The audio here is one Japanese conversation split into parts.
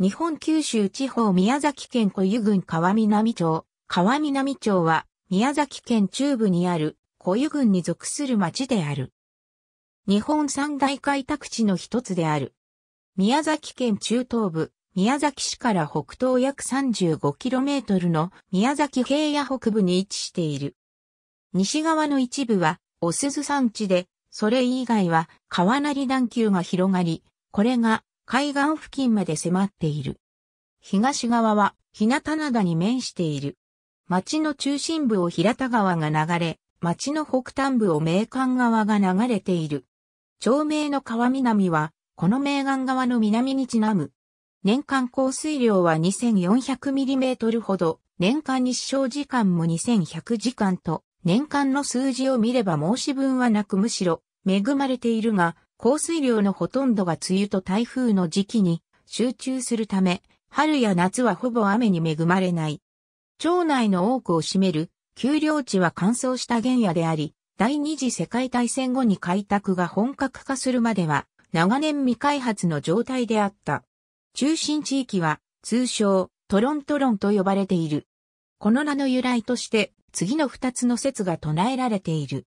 日本九州地方宮崎県小湯郡川南町。川南町は宮崎県中部にある小湯郡に属する町である。日本三大開拓地の一つである。宮崎県中東部、宮崎市から北東約 35km の宮崎平野北部に位置している。西側の一部は、お鈴山地で、それ以外は川なり段丘が広がり、これが海岸付近まで迫っている。東側は日向灘に面している。町の中心部を平田川が流れ、町の北端部を名館川が流れている。町名の川南は、この名岸川の南にちなむ。年間降水量は 2400mm ほど、年間日照時間も2100時間と、年間の数字を見れば申し分はなくむしろ、恵まれているが、降水量のほとんどが梅雨と台風の時期に集中するため、春や夏はほぼ雨に恵まれない。町内の多くを占める丘陵地は乾燥した原野であり、第二次世界大戦後に開拓が本格化するまでは、長年未開発の状態であった。中心地域は、通称、トロントロンと呼ばれている。この名の由来として、次の二つの説が唱えられている。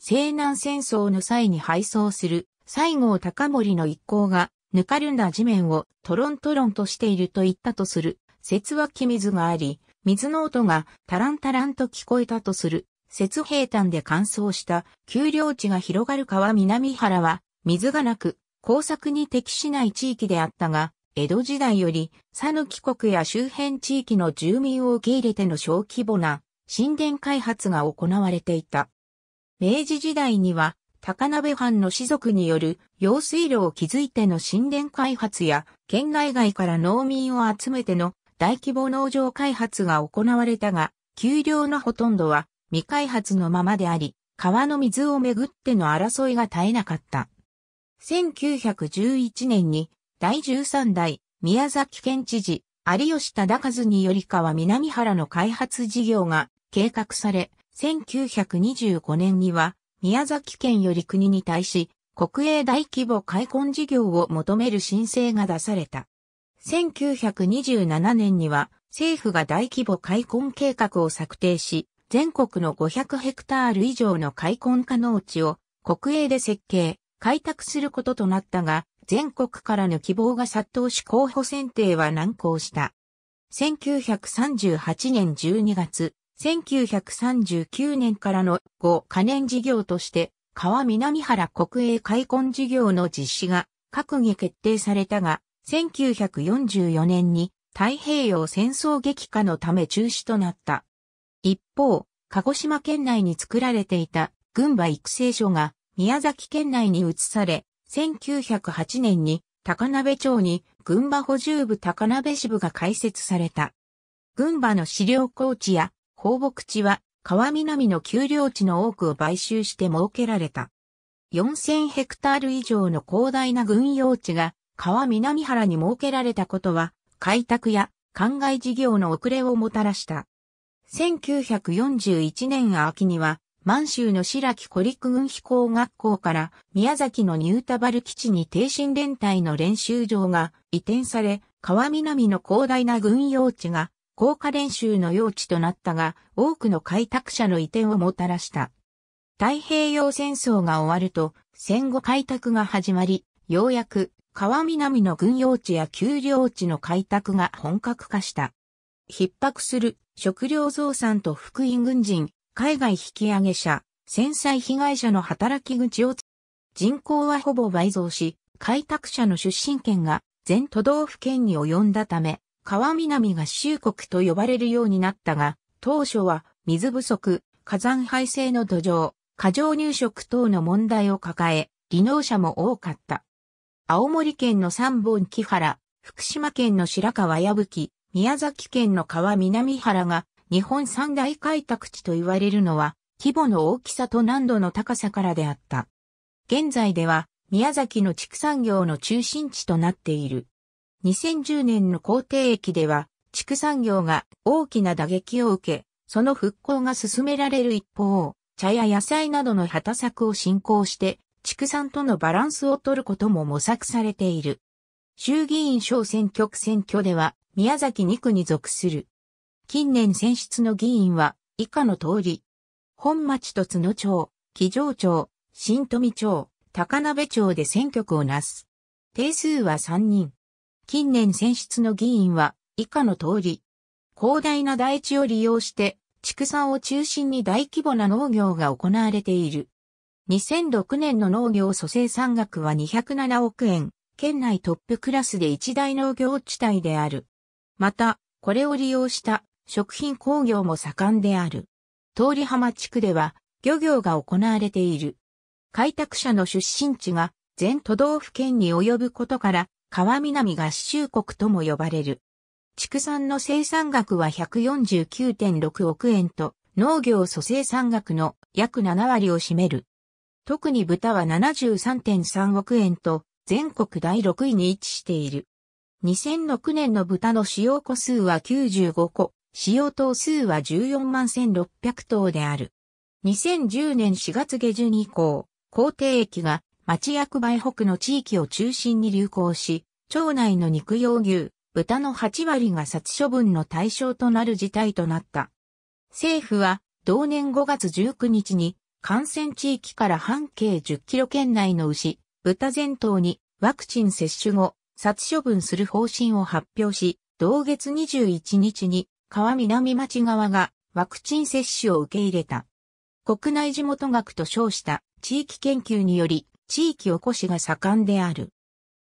西南戦争の際に敗走する西郷隆盛の一行が、ぬかるんだ地面をトロントロンとしていると言ったとする、説は木水があり、水の音がタランタランと聞こえたとする、説平坦で乾燥した丘陵地が広がる川南原は、水がなく、工作に適しない地域であったが、江戸時代より、佐野帰国や周辺地域の住民を受け入れての小規模な神殿開発が行われていた。明治時代には高鍋藩の士族による用水路を築いての神殿開発や県内外から農民を集めての大規模農場開発が行われたが、給料のほとんどは未開発のままであり、川の水をめぐっての争いが絶えなかった。1911年に第13代宮崎県知事有吉忠和により川南原の開発事業が計画され、1925年には宮崎県より国に対し、国営大規模開墾事業を求める申請が出された。1927年には政府が大規模開墾計画を策定し、全国の500ヘクタール以上の開墾可能地を国営で設計、開拓することとなったが、全国からの希望が殺到し候補選定は難航した。1938年12月、1939年からの5可燃事業として、川南原国営開墾事業の実施が閣議決定されたが、1944年に太平洋戦争激化のため中止となった。一方、鹿児島県内に作られていた軍馬育成所が宮崎県内に移され、1908年に高鍋町に軍馬補充部高鍋支部が開設された。軍馬の資料高地や放牧地は川南の丘陵地の多くを買収して設けられた。4000ヘクタール以上の広大な軍用地が川南原に設けられたことは開拓や灌漑事業の遅れをもたらした。1941年秋には満州の白木古陸軍飛行学校から宮崎のニュータバル基地に挺身連隊の練習場が移転され川南の広大な軍用地が高下練習の用地となったが、多くの開拓者の移転をもたらした。太平洋戦争が終わると、戦後開拓が始まり、ようやく川南の軍用地や丘陵地の開拓が本格化した。逼迫する食料増産と福井軍人、海外引き上げ者、戦災被害者の働き口を人口はほぼ倍増し、開拓者の出身権が全都道府県に及んだため、川南合衆国と呼ばれるようになったが、当初は水不足、火山廃水の土壌、過剰入植等の問題を抱え、技能者も多かった。青森県の三本木原、福島県の白川矢吹、宮崎県の川南原が日本三大開拓地と言われるのは規模の大きさと難度の高さからであった。現在では宮崎の畜産業の中心地となっている。2010年の皇帝駅では、畜産業が大きな打撃を受け、その復興が進められる一方、茶や野菜などの畑作を進行して、畜産とのバランスを取ることも模索されている。衆議院小選挙区選挙では、宮崎2区に属する。近年選出の議員は、以下の通り、本町と津野町、木城町、新富町、高鍋町で選挙区をなす。定数は3人。近年選出の議員は以下の通り、広大な大地を利用して畜産を中心に大規模な農業が行われている。2006年の農業蘇生産額は207億円、県内トップクラスで一大農業地帯である。また、これを利用した食品工業も盛んである。通り浜地区では漁業が行われている。開拓者の出身地が全都道府県に及ぶことから川南合衆国とも呼ばれる。畜産の生産額は149.6億円と、農業蘇生産額の約7割を占める。特に豚は73.3億円と、全国第6位に位置している。2006年の豚の使用個数は95個、使用頭数は14万1600頭である。2010年4月下旬以降、工程駅が町役場北の地域を中心に流行し、町内の肉用牛、豚の8割が殺処分の対象となる事態となった。政府は、同年5月19日に、感染地域から半径10キロ圏内の牛、豚全頭にワクチン接種後、殺処分する方針を発表し、同月21日に川南町側がワクチン接種を受け入れた。国内地元学と称した地域研究により、地域おこしが盛んである。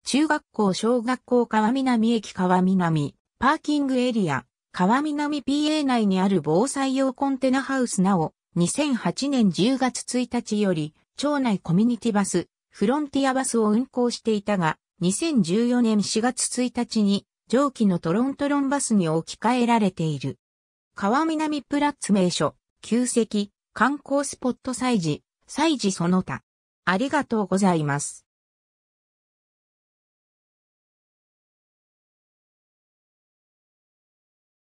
中学校小学校川南駅川南、パーキングエリア、川南 PA 内にある防災用コンテナハウスなお、2008年10月1日より、町内コミュニティバス、フロンティアバスを運行していたが、2014年4月1日に、上記のトロントロンバスに置き換えられている。川南プラッツ名所、旧跡、観光スポット祭事、祭事その他。ありがとうございます。